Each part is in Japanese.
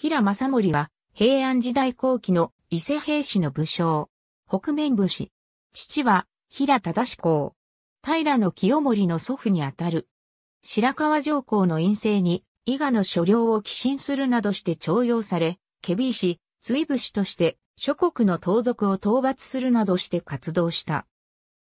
平正盛は、平安時代後期の伊勢平氏の武将。北面武士。父は、平忠公。平の清盛の祖父にあたる。白河上皇の陰性に、伊賀の所領を寄進するなどして徴用され、ケビー氏、追武士として、諸国の盗賊を討伐するなどして活動した。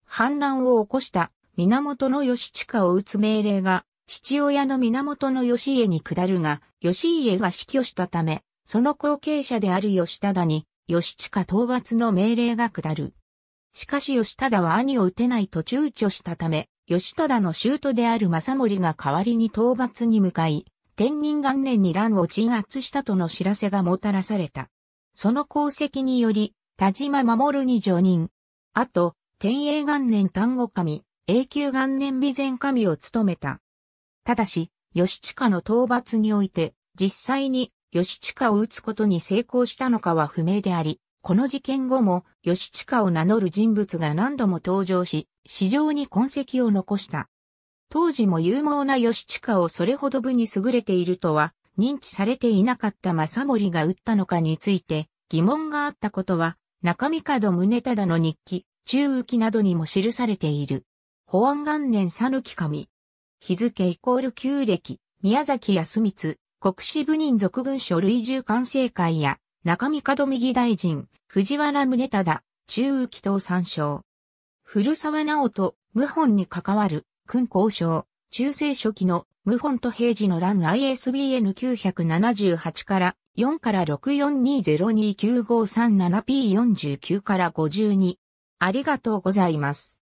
反乱を起こした源義親を撃つ命令が父親の源義家に下るが、義家が死去したため、その後継者である義忠に、義親討伐の命令が下る。しかし義忠は兄を撃てないと躊躇したため、義忠の舅である正盛が代わりに討伐に向かい、天人元年に乱を鎮圧したとの知らせがもたらされた。その功績により、田島守に助任。あと、天栄元年丹後神、永久元年備前神を務めた。ただし、義親の討伐において、実際に義親を撃つことに成功したのかは不明であり、この事件後も義親を名乗る人物が何度も登場し、市場に痕跡を残した。当時も勇猛な義親をそれほど部に優れているとは、認知されていなかった正盛が撃ったのかについて、疑問があったことは、中身門宗忠の日記、中浮きなどにも記されている。保安元年佐抜神、日付イコール旧暦、宮崎康光、国士部人族軍書類従管制会や、中見門右大臣、藤原宗忠、中右党参照。古沢直人、謀反に関わる、君交渉、中世初期の謀反と平時の欄 ISBN 978から4から64202953 7P49 から52。ありがとうございます。